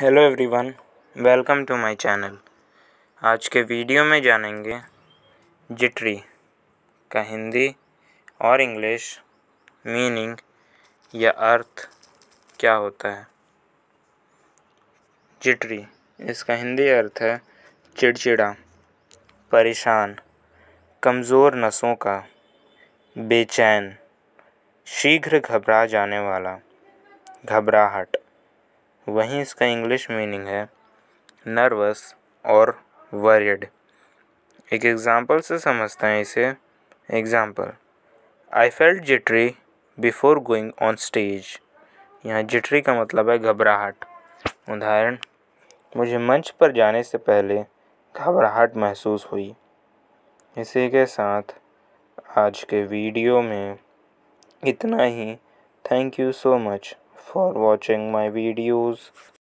hello everyone welcome to my channel आज के video में जानेंगे जिटरी का हिंदी और इंग्लिश मीनिंग या अर्थ क्या होता है जिटरी इसका हिंदी अर्थ है चिड़चिड़ा परेशान कमज़ोर नसों का बेचैन शीघ्र घबरा जाने वाला घबराहट वहीं इसका इंग्लिश मीनिंग है नर्वस और वरियड एक एग्ज़ाम्पल से समझते हैं इसे example I felt jittery before going on stage यहाँ जिटरी का मतलब है घबराहट उदाहरण मुझे मंच पर जाने से पहले घबराहट महसूस हुई इसी के साथ आज के वीडियो में इतना ही thank you so much for watching my videos